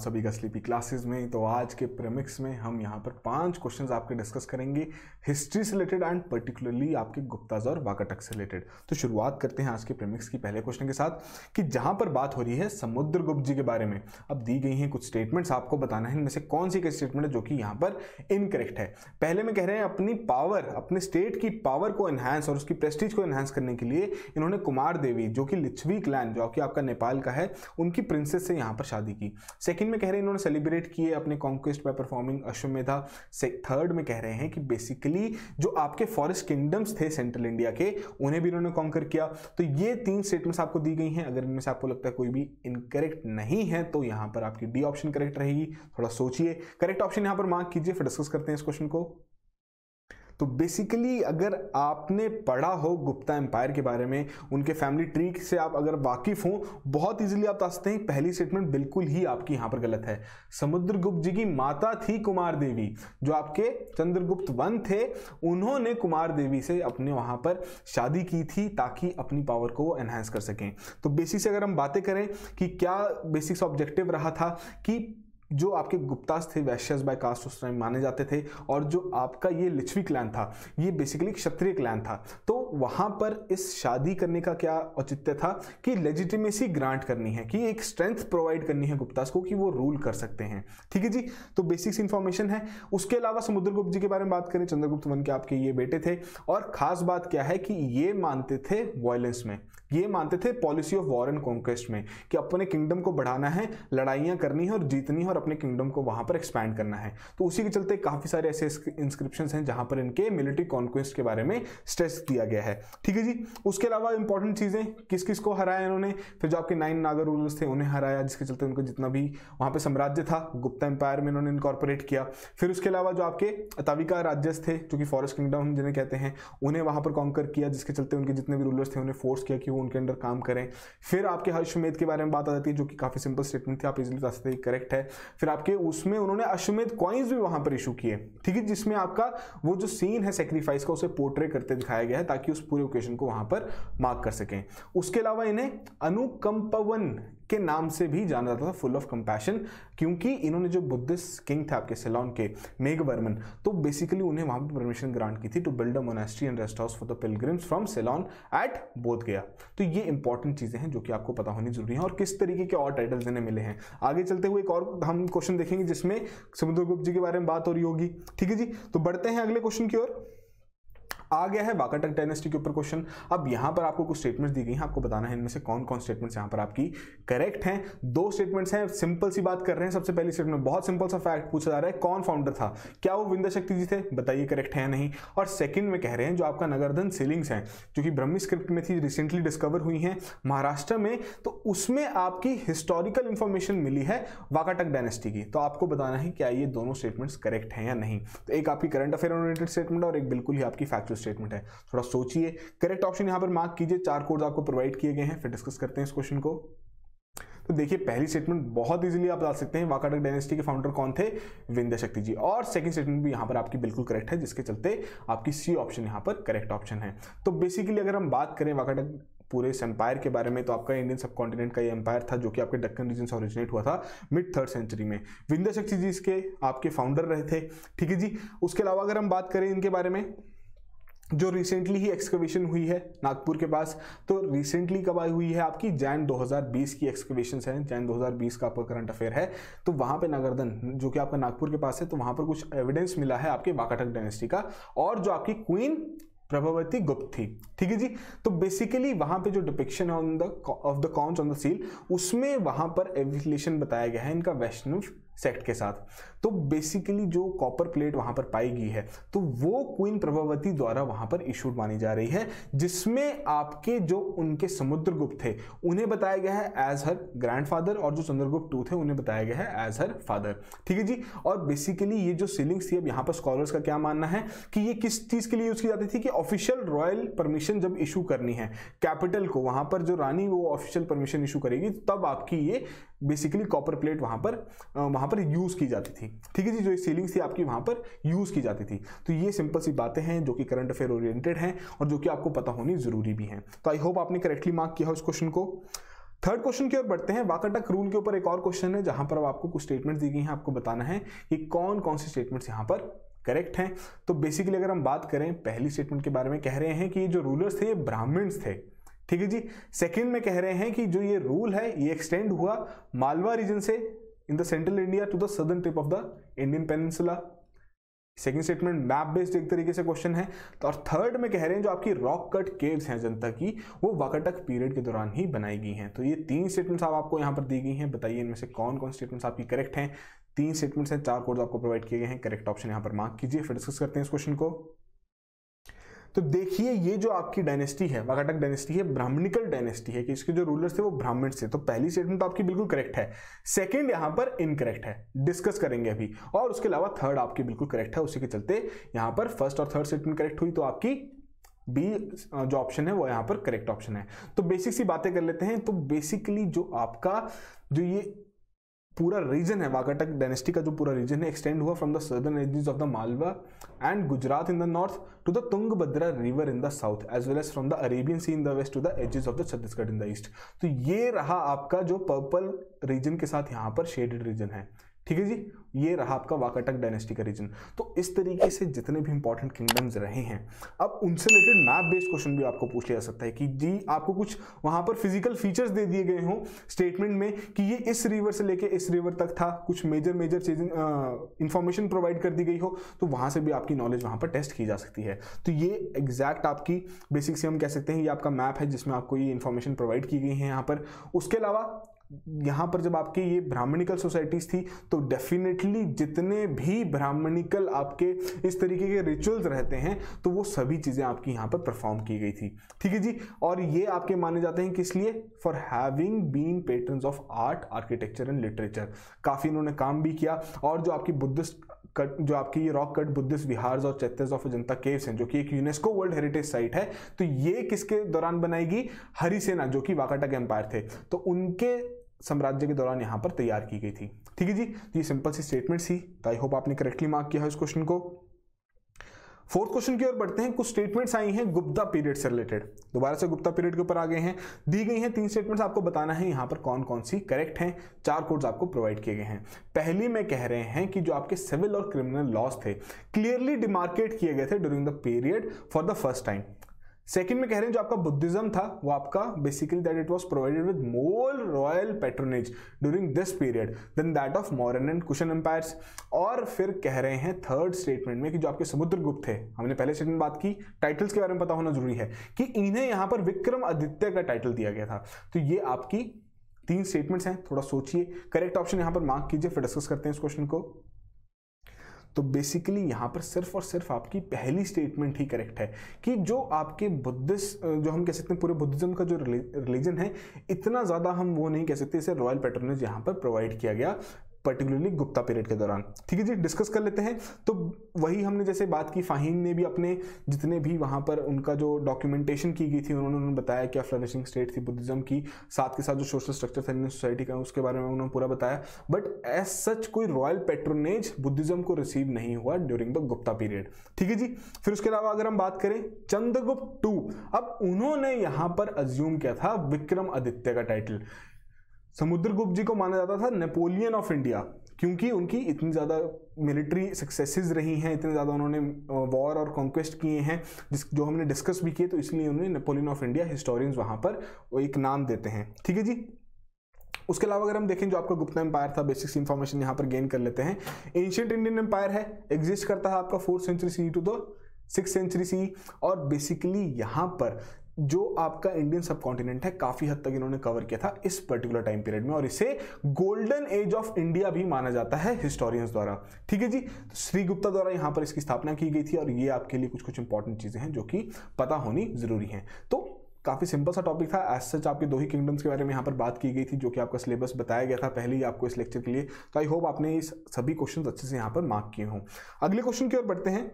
सभी का sleepy classes में तो आज के प्रमिक्स में हम यहाँ पर पांच क्वेश्चंस आपके डिस्कस करेंगे हिस्ट्री से रिलेटेड एंड पर्टिकुलरली आपके गुप्ताज और वाकटक से रिलेटेड तो शुरुआत करते हैं आज के प्रमिक्स की पहले क्वेश्चन के साथ कि जहाँ पर बात हो रही है समुद्र जी के बारे में अब दी गई हैं कुछ स्टेटमेंट्स आपको बताना है इनमें से कौन सी स्टेटमेंट है जो कि यहाँ पर इनकरेक्ट है पहले में कह रहे हैं अपनी पावर अपने स्टेट की पावर को एनहैंस और उसकी प्रेस्टीज को एनहैंस करने के लिए इन्होंने कुमार देवी जो कि लिच्छवी क्लैन जो कि आपका नेपाल का है उनकी प्रिंसेस से यहाँ पर शादी की सेकेंड में कह रहे हैं इन्होंने सेलिब्रेट किए अपने कॉन्क्वेस्ट बाय परफॉर्मिंग अश्वमेधा से थर्ड में कह रहे हैं कि बेसिकली जो आपके फॉरेस्ट किंगडम्स थे सेंट्रल इंडिया के उन्हें भी इन्होंने कॉन्कर किया तो ये तीन स्टेटमेंट्स आपको दी गई हैं अगर इनमें से आपको लगता है कोई भी इनकरेक्ट नहीं है तो यहाँ पर आपकी डी ऑप्शन करेक्ट रहेगी थोड़ा सोचिए करेक्ट ऑप्शन यहाँ पर मार्क कीजिए फिर डिस्कस करते हैं इस क्वेश्चन को तो बेसिकली अगर आपने पढ़ा हो गुप्ता एम्पायर के बारे में उनके फैमिली ट्री से आप अगर वाकिफ हों बहुत इजीली आप तासते हैं पहली स्टेटमेंट बिल्कुल ही आपकी यहाँ पर गलत है समुद्रगुप्त जी की माता थी कुमार देवी जो आपके चंद्रगुप्त वन थे उन्होंने कुमार देवी से अपने वहाँ पर शादी की थी ताकि अपनी पावर को एनहेंस कर सकें तो बेसिक से अगर हम बातें करें कि क्या बेसिक ऑब्जेक्टिव रहा था कि जो आपके गुप्तास थे वैश्यस बाय कास्ट उस टाइम माने जाते थे और जो आपका ये लिच्छवी क्लैन था ये बेसिकली क्षत्रिय क्लैन था तो वहाँ पर इस शादी करने का क्या औचित्य था कि लेजिटिमेसी ग्रांट करनी है कि एक स्ट्रेंथ प्रोवाइड करनी है गुप्तास को कि वो रूल कर सकते हैं ठीक है जी तो बेसिक्स इन्फॉर्मेशन है उसके अलावा समुद्रगुप्त जी के बारे में बात करें चंद्रगुप्त वन के आपके ये बेटे थे और खास बात क्या है कि ये मानते थे वॉयलेंस में ये मानते थे policy of war and conquest में कि अपने किंगडम को बढ़ाना है लड़ाइयाँ करनी है और जीतनी है और अपने किंगडम को वहाँ पर एक्सपैंड करना है तो उसी के चलते काफ़ी सारे ऐसे इंस्क्रिप्शन हैं जहाँ पर इनके मिलिट्री कॉन्क्वेस्ट के बारे में स्ट्रेस दिया गया है ठीक है जी उसके अलावा इंपॉर्टेंट चीज़ें किस किस को हराया इन्होंने फिर जो आपके नाइन नागर रूलर्स थे उन्हें हराया जिसके चलते उनको जितना भी वहाँ पर साम्राज्य था गुप्ता एम्पायर में इन्होंने इनकॉर्पोरेट किया फिर उसके अलावा जो आपके अताविका राज्यस थे जो कि फॉरेस्ट किंगडम जिन्हें कहते हैं उन्हें वहाँ पर कॉन्कर किया जिसके चलते उनके जितने भी रूलर्स थे उन्हें फोर्स किया कि वो उनके अंडर काम करें फिर आपके अश्वमेध के बारे में बात आ जाती है जो कि काफ़ी सिंपल स्टेटमेंट थी आप इजिली बता सकते करेक्ट है फिर आपके उसमें उन्होंने अश्वमेध कॉइन्स भी वहां पर इशू किए ठीक है जिसमें आपका वो जो सीन है सेक्रीफाइस का उसे पोर्ट्रे करते दिखाया गया है ताकि उस पूरे ओकेजन को वहां पर मार्क कर सकें उसके अलावा इन्हें अनुकंपवन के नाम से भी जाना जाता था फुल ऑफ कंपैशन क्योंकि इन्होंने जो बुद्धिस्ट किंग थे आपके सिलोन के वर्मन तो बेसिकली उन्हें वहां पर परमिशन ग्रांट की थी to build a monastery and rest house for the pilgrims from Ceylon at Bodh Gaya तो ये इंपॉर्टेंट चीज़ें हैं जो कि आपको पता होनी जरूरी है और किस तरीके के और टाइटल्स इन्हें मिले हैं आगे चलते हुए एक और हम क्वेश्चन देखेंगे जिसमें समुद्रगुप्त जी के बारे में बात हो रही होगी ठीक है जी तो बढ़ते हैं अगले क्वेश्चन की ओर आ गया है वाकाटक डायनेस्टी के ऊपर क्वेश्चन अब यहां पर आपको कुछ स्टेटमेंट्स दी गई हैं आपको बताना है इनमें से कौन कौन स्टेटमेंट्स यहाँ पर आपकी करेक्ट हैं दो स्टेटमेंट्स हैं सिंपल सी बात कर रहे हैं सबसे पहली स्टेटमेंट बहुत सिंपल सा फैक्ट पूछा जा रहा है कौन फाउंडर था क्या वो विंदा शक्ति जी थे बताइए करेक्ट है नहीं और सेकंड में कह रहे हैं जो आपका नगरधन सीलिंग्स है जो कि ब्रह्मी स्क्रिप्ट में थी रिसेंटली डिस्कवर हुई है महाराष्ट्र में तो उसमें आपकी हिस्टोरिकल इंफॉर्मेशन मिली है वाकाटक डायनेस्टी की तो आपको बताना है क्या ये दोनों स्टेटमेंट्स करेक्ट हैं या नहीं तो एक आपकी करंट अफेयर रिलेटेड स्टेटमेंट और एक बिल्कुल ही आपकी फैक्ट्री स्टेटमेंट है थोड़ा सोचिए करेक्ट ऑप्शन यहाँ पर मार्क कीजिए चार कोड आपको प्रोवाइड किए गए हैं फिर डिस्कस करते हैं इस क्वेश्चन को तो देखिए पहली स्टेटमेंट बहुत इजीली आप बता सकते हैं वाकाटक डायनेस्टी के फाउंडर कौन थे विंध्या शक्ति जी और सेकंड स्टेटमेंट भी यहां पर आपकी बिल्कुल करेक्ट है जिसके चलते आपकी सी ऑप्शन यहां पर करेक्ट ऑप्शन है तो बेसिकली अगर हम बात करें वाकाटक पूरे इस एम्पायर के बारे में तो आपका इंडियन सब कॉन्टिनेंट का ये एम्पायर था जो कि आपके डक्कन रीजन से ऑरिजिनेट हुआ था मिड थर्ड सेंचुरी में विंध्या शक्ति जी इसके आपके फाउंडर रहे थे ठीक है जी उसके अलावा अगर हम बात करें इनके बारे में जो रिसेंटली ही एक्सकवेशन हुई है नागपुर के पास तो रिसेंटली कब आई हुई है आपकी जैन 2020 की एक्सकवेशन है जैन 2020 का आपका करंट अफेयर है तो वहां पे नगरदन जो कि आपका नागपुर के पास है तो वहाँ पर कुछ एविडेंस मिला है आपके वाकाटक डायनेस्टी का और जो आपकी क्वीन प्रभावती गुप्त थी ठीक है जी तो बेसिकली वहां पे जो डिपिक्शन है on the of the coins on the seal उसमें वहां पर एविलेशन बताया गया है इनका वैष्णव सेक्ट के साथ तो बेसिकली जो कॉपर प्लेट वहां पर पाई गई है तो वो क्वीन प्रभावती द्वारा वहां पर इशूड मानी जा रही है जिसमें आपके जो उनके समुद्रगुप्त थे उन्हें बताया गया है एज हर ग्रैंडफादर और जो चंद्रगुप्त टू थे उन्हें बताया गया है एज हर फादर ठीक है जी और बेसिकली ये जो सीलिंग्स थी अब यहाँ पर स्कॉलर्स का क्या मानना है कि ये किस चीज के लिए यूज की जाती थी कि ऑफिशियल रॉयल परमिशन जब इशू करनी है कैपिटल को वहां पर जो रानी वो ऑफिशियल परमिशन इशू करेगी तब आपकी ये बेसिकली कॉपर प्लेट वहां पर वहां पर यूज़ की जाती थी ठीक है जी जो सीलिंग थी आपकी वहां पर यूज़ की जाती थी तो ये सिंपल सी बातें हैं जो कि करंट अफेयर ओरिएंटेड हैं और जो कि आपको पता होनी ज़रूरी भी है तो आई होप आपने करेक्टली मार्क किया उस क्वेश्चन को थर्ड क्वेश्चन की ओर बढ़ते हैं वाकाटक रूल के ऊपर एक और क्वेश्चन है जहां पर अब आपको कुछ स्टेटमेंट दी गई हैं आपको बताना है कि कौन कौन सी स्टेटमेंट्स यहाँ पर करेक्ट हैं तो बेसिकली अगर हम बात करें पहली स्टेटमेंट के बारे में कह रहे हैं कि ये जो रूलर्स थे ये ब्राह्मण्स थे ठीक है जी सेकंड में कह रहे हैं कि जो ये रूल है ये एक्सटेंड हुआ मालवा रीजन से in the central India to the southern tip of the Indian peninsula second statement map based एक तरीके से क्वेश्चन है तो और थर्ड में कह रहे हैं जो आपकी रॉक कट केव्स हैं जनता की वो वकटक पीरियड के दौरान ही बनाई गई हैं तो ये तीन स्टेटमेंट्स आप आपको यहाँ पर दी गई हैं बताइए इनमें से कौन कौन स्टेटमेंट्स आपकी करेक्ट हैं तीन स्टेटमेंट्स हैं चार कोड आपको प्रोवाइड किए गए हैं करेक्ट ऑप्शन यहाँ पर मार्क कीजिए फिर डिस्कस करते हैं इस क्वेश्चन को तो देखिए ये जो आपकी डायनेस्टी है वाकाटक डायनेस्टी है ब्राह्मणिकल डायनेस्टी है कि इसके जो रूलर्स थे वो ब्राह्मण थे तो पहली स्टेटमेंट तो आपकी बिल्कुल करेक्ट है सेकेंड यहां पर इनकरेक्ट है डिस्कस करेंगे अभी और उसके अलावा थर्ड आपकी बिल्कुल करेक्ट है उसी के चलते यहां पर फर्स्ट और थर्ड स्टेटमेंट करेक्ट हुई तो आपकी बी जो ऑप्शन है वो यहां पर करेक्ट ऑप्शन है तो बेसिक सी बातें कर लेते हैं तो बेसिकली जो आपका जो ये पूरा रीजन है वाकाटक डायनेस्टी का जो पूरा रीजन है एक्सटेंड हुआ from the southern region of the Malwa and Gujarat in the north to the Tungabhadra river in the south as well as from the Arabian Sea in the west to the edges of the Chhattisgarh in the east तो ये रहा आपका जो purple reason के साथ यहाँ पर shaded region है ठीक है जी ये रहा आपका वाकाटक डायनेस्टी का रीजन तो इस तरीके से जितने भी इंपॉर्टेंट किंगडम्स रहे हैं अब उनसे रिलेटेड मैप बेस्ड क्वेश्चन भी आपको पूछ लिया जा सकता है कि जी आपको कुछ वहां पर फिजिकल फीचर्स दे दिए गए हों स्टेटमेंट में कि ये इस रिवर से लेके इस रिवर तक था कुछ मेजर मेजर चीज इंफॉर्मेशन प्रोवाइड कर दी गई हो तो वहां से भी आपकी नॉलेज वहां पर टेस्ट की जा सकती है तो ये एग्जैक्ट आपकी बेसिक से हम कह सकते हैं ये आपका मैप है जिसमें आपको ये इन्फॉर्मेशन प्रोवाइड की गई है यहाँ पर उसके अलावा यहाँ पर जब आपके ये ब्राह्मणिकल सोसाइटीज़ थी तो डेफिनेटली जितने भी ब्राह्मणिकल आपके इस तरीके के रिचुअल्स रहते हैं तो वो सभी चीज़ें आपकी यहाँ पर परफॉर्म की गई थी ठीक है जी और ये आपके माने जाते हैं किस लिए for having been patron of art architecture and literature काफ़ी इन्होंने काम भी किया और जो आपकी बुद्धिस्ट कट जो आपकी ये रॉक कट बुद्धिस्ट विहार और चैत्यज ऑफ अजंता केव्स हैं जो कि एक यूनेस्को वर्ल्ड हेरिटेज साइट है तो ये किसके दौरान बनाएगी हरिसेना जो कि वाकाटा के एम्पायर थे तो उनके साम्राज्य के दौरान यहाँ पर तैयार की गई थी ठीक है जी तो ये सिंपल सी स्टेटमेंट थी तो आई होप आपने करेक्टली मार्क किया है इस क्वेश्चन को फोर्थ क्वेश्चन की ओर बढ़ते हैं कुछ स्टेटमेंट्स आई हैं गुप्ता पीरियड से रिलेटेड दोबारा से गुप्ता पीरियड के ऊपर आ गए हैं दी गई हैं तीन स्टेटमेंट्स आपको बताना है यहाँ पर कौन कौन सी करेक्ट हैं चार कोड्स आपको प्रोवाइड किए गए हैं पहली में कह रहे हैं कि जो आपके सिविल और क्रिमिनल लॉस थे क्लियरली डिमार्केट किए गए थे during the period for the first time second में कह रहे हैं जो आपका बुद्धिज्म था वो आपका basically that it was provided with more royal patronage during this period than that of Mauryan and Kushan empires और फिर कह रहे हैं थर्ड स्टेटमेंट में कि जो आपके समुद्र गुप्त थे हमने पहले स्टेटमेंट बात की टाइटल्स के बारे में पता होना जरूरी है कि इन्हें यहां पर विक्रम आदित्य का टाइटल दिया गया था तो ये आपकी तीन स्टेटमेंट्स हैं थोड़ा सोचिए करेक्ट ऑप्शन यहां पर मार्क कीजिए फिर डिस्कस करते हैं इस क्वेश्चन को तो बेसिकली यहाँ पर सिर्फ और सिर्फ आपकी पहली स्टेटमेंट ही करेक्ट है कि जो आपके बुद्धिस्ट जो हम कह सकते हैं पूरे बुद्धिज्म का जो रिलीजन है इतना ज़्यादा हम वो नहीं कह सकते इसे रॉयल पैटर्नेज यहाँ पर प्रोवाइड किया गया पर्टिकुलरली गुप्ता पीरियड के दौरान ठीक है जी डिस्कस कर लेते हैं तो वही हमने जैसे बात की फ़ाहीन ने भी अपने जितने भी वहाँ पर उनका जो डॉक्यूमेंटेशन की गई थी उन्होंने उन्होंने बताया क्या फ्लरिशिंग स्टेट थी बुद्धिज्म की साथ के साथ जो सोशल स्ट्रक्चर था इंडियन सोसाइटी का उसके बारे में उन्होंने पूरा बताया बट एज सच कोई रॉयल पेट्रोनेज बुद्धिज्म को रिसीव नहीं हुआ ड्यूरिंग द गुप्ता पीरियड ठीक है जी फिर उसके अलावा अगर हम बात करें चंद्रगुप्त टू अब उन्होंने यहाँ पर अज्यूम किया था विक्रम आदित्य का टाइटल समुद्रगुप्त जी को माना जाता था नेपोलियन ऑफ इंडिया क्योंकि उनकी इतनी ज़्यादा मिलिट्री सक्सेसेस रही हैं इतने ज़्यादा उन्होंने वॉर और कॉन्क्वेस्ट किए हैं जिस जो हमने डिस्कस भी किए तो इसलिए उन्हें नेपोलियन ऑफ इंडिया हिस्टोरियंस वहाँ पर वो एक नाम देते हैं ठीक है जी उसके अलावा अगर हम देखें जो आपका गुप्ता एम्पायर था बेसिक्स इन्फॉर्मेशन यहाँ पर गेन कर लेते हैं एंशियंट इंडियन एम्पायर है एग्जिस्ट करता है आपका fourth century C to the six century C और बेसिकली यहाँ पर जो आपका इंडियन सब कॉन्टिनेंट है काफी हद तक इन्होंने कवर किया था इस पर्टिकुलर टाइम पीरियड में और इसे गोल्डन एज ऑफ इंडिया भी माना जाता है हिस्टोरियंस द्वारा ठीक है जी श्री गुप्ता द्वारा यहां पर इसकी स्थापना की गई थी और ये आपके लिए कुछ कुछ इंपॉर्टेंट चीजें हैं जो कि पता होनी जरूरी है तो काफ़ी सिंपल सा टॉपिक था एज सच आपके दो ही किंगडम्स के बारे में यहाँ पर बात की गई थी जो कि आपका सिलेबस बताया गया था पहले ही आपको इस लेक्चर के लिए तो आई होप आपने इस सभी क्वेश्चन अच्छे से यहाँ पर मार्क किए हों अगले क्वेश्चन की ओर बढ़ते हैं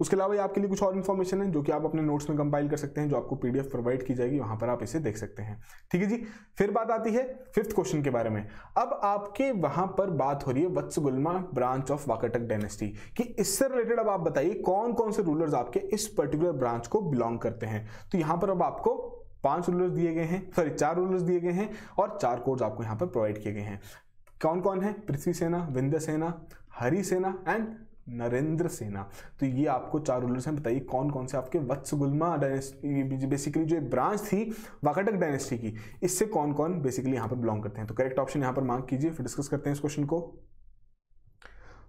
उसके अलावा ये आपके लिए कुछ और इन्फॉर्मेशन है जो कि आप अपने नोट्स में कंपाइल कर सकते हैं जो आपको पीडीएफ प्रोवाइड की जाएगी वहां पर आप इसे देख सकते हैं ठीक है जी फिर बात आती है फिफ्थ क्वेश्चन के बारे में अब आपके वहां पर बात हो रही है Vatsagulma branch of Vakataka dynasty कि इससे रिलेटेड अब आप बताइए कौन कौन से रूलर्स आपके इस पर्टिकुलर ब्रांच को बिलोंग करते हैं तो यहां पर अब आपको पांच रूलर्स दिए गए हैं सॉरी चार रूलर्स दिए गए हैं और चार कोर्स आपको यहाँ पर प्रोवाइड किए गए हैं कौन कौन है पृथ्वी सेना विंध्य सेना हरी सेना एंड नरेंद्र सेना तो ये आपको चार रूलर्स हैं बताइए कौन कौन से आपके वत्सगुल्मा डायनेस्टी बेसिकली जो एक ब्रांच थी वाकटक डायनेस्टी की इससे कौन कौन बेसिकली यहाँ पर बिलोंग करते हैं तो करेक्ट ऑप्शन यहाँ पर मांग कीजिए फिर डिस्कस करते हैं इस क्वेश्चन को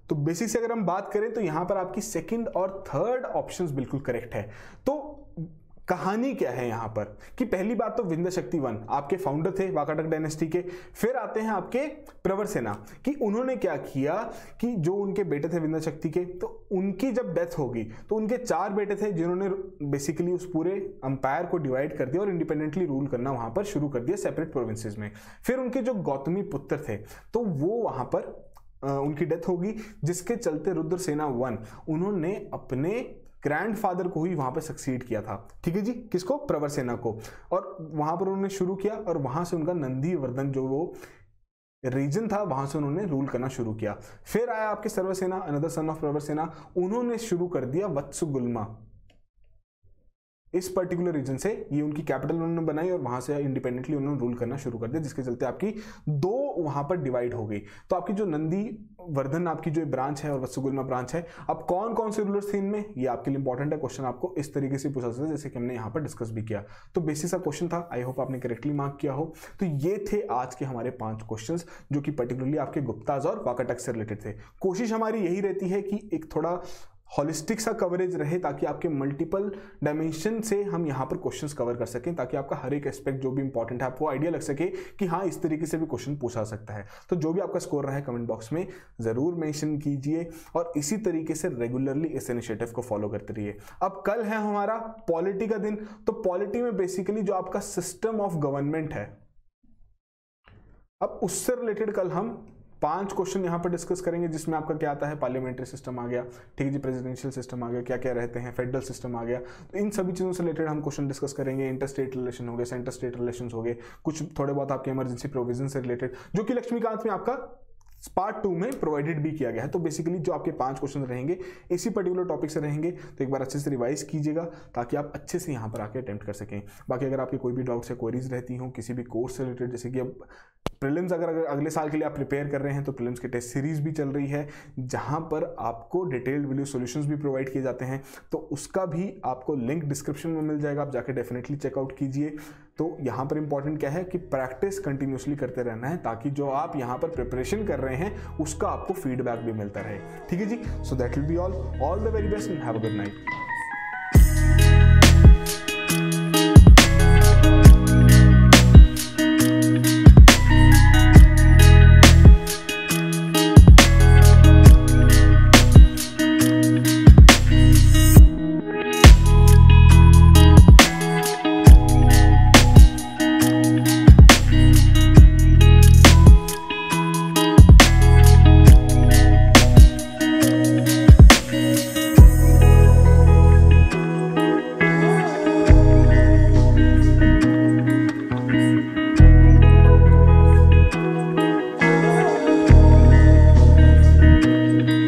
तो बेसिक से अगर हम बात करें तो यहां पर आपकी सेकंड और थर्ड ऑप्शंस बिल्कुल करेक्ट है तो कहानी क्या है यहाँ पर कि पहली बात तो विंध्य शक्ति वन आपके फाउंडर थे वाकाटक डायनेस्टी के फिर आते हैं आपके प्रवर सेना कि उन्होंने क्या किया कि जो उनके बेटे थे विंध्य शक्ति के तो उनकी जब डेथ होगी तो उनके चार बेटे थे जिन्होंने बेसिकली उस पूरे अंपायर को डिवाइड कर दिया और इंडिपेंडेंटली रूल करना वहाँ पर शुरू कर दिया सेपरेट प्रोविंस में फिर उनके जो गौतमी पुत्र थे तो वो वहाँ पर उनकी डेथ होगी जिसके चलते रुद्र सेना वन उन्होंने अपने ग्रैंडफादर को ही वहां पर सक्सीड किया था ठीक है जी किसको प्रवर सेना को और वहां पर उन्होंने शुरू किया और वहां से उनका नंदी वर्धन जो वो रीजन था वहां से उन्होंने रूल करना शुरू किया फिर आया आपके सर्वसेना अनदर सन ऑफ प्रवर सेना उन्होंने शुरू कर दिया गुलमा इस पर्टिकुलर रीजन से ये उनकी कैपिटल उन्होंने बनाई और वहां से इंडिपेंडेंटली उन्होंने रूल करना शुरू कर दिया जिसके चलते आपकी दो वहां पर डिवाइड हो गई तो आपकी जो नंदी वर्धन आपकी जो ब्रांच है और वत्सुगुलमा ब्रांच है अब कौन कौन से रूलर्स थे इनमें ये आपके लिए इंपॉर्टेंट है क्वेश्चन आपको इस तरीके से पूछा सकता है जैसे कि हमने यहाँ पर डिस्कस भी किया तो बेसिस का क्वेश्चन था आई होप आपने करेक्टली मार्क किया हो तो ये थे आज के हमारे पांच क्वेश्चन जो कि पर्टिकुलरली आपके गुप्ताज और वाकाटक से रिलेटेड थे कोशिश हमारी यही रहती है कि एक थोड़ा होलिस्टिक सा कवरेज रहे ताकि आपके मल्टीपल डायमेंशन से हम यहाँ पर क्वेश्चंस कवर कर सकें ताकि आपका हर एक एस्पेक्ट जो भी इंपॉर्टेंट है आपको आइडिया लग सके कि हाँ इस तरीके से भी क्वेश्चन पूछा सकता है तो जो भी आपका स्कोर रहा है कमेंट बॉक्स में ज़रूर मैंशन कीजिए और इसी तरीके से रेगुलरली इस इनिशिएटिव को फॉलो करते रहिए अब कल है हमारा पॉलिटी का दिन तो पॉलिटी में बेसिकली जो आपका सिस्टम ऑफ गवर्नमेंट है अब उससे रिलेटेड कल हम पांच क्वेश्चन यहाँ पर डिस्कस करेंगे जिसमें आपका क्या आता है पार्लियामेंट्री सिस्टम आ गया ठीक है जी प्रेजिडेंशियल सिस्टम आ गया क्या क्या रहते हैं फेडरल सिस्टम आ गया तो इन सभी चीज़ों से रिलेटेड हम क्वेश्चन डिस्कस करेंगे इंटर स्टेट रिलेशन हो गए सेंटर स्टेट रिलेशन हो गए कुछ थोड़े बहुत आपके इमरजेंसी प्रोविजन से रिलेटेड जो कि लक्ष्मीकांत में आपका पार्ट टू में प्रोवाइडेड भी किया गया है तो बेसिकली जो आपके पांच क्वेश्चन रहेंगे इसी पर्टिकुलर टॉपिक से रहेंगे तो एक बार अच्छे से रिवाइज कीजिएगा ताकि आप अच्छे से यहाँ पर आके अटैम्प्ट कर सकें बाकी अगर आपके कोई भी डाउट्स या क्वेरीज रहती हो किसी भी कोर्स से रिलेटेड जैसे कि अब प्रिलिम्स अगर, अगर अगले साल के लिए आप प्रिपेयर कर रहे हैं तो प्रिलिम्स के टेस्ट सीरीज भी चल रही है जहाँ पर आपको डिटेल्ड वीडियो सॉल्यूशंस भी प्रोवाइड किए जाते हैं तो उसका भी आपको लिंक डिस्क्रिप्शन में मिल जाएगा आप जाके डेफिनेटली चेकआउट कीजिए तो यहाँ पर इंपॉर्टेंट क्या है कि प्रैक्टिस कंटिन्यूसली करते रहना है ताकि जो आप यहाँ पर प्रिपरेशन कर रहे हैं उसका आपको फीडबैक भी मिलता रहे ठीक है जी so that will be all all the very best and have a good night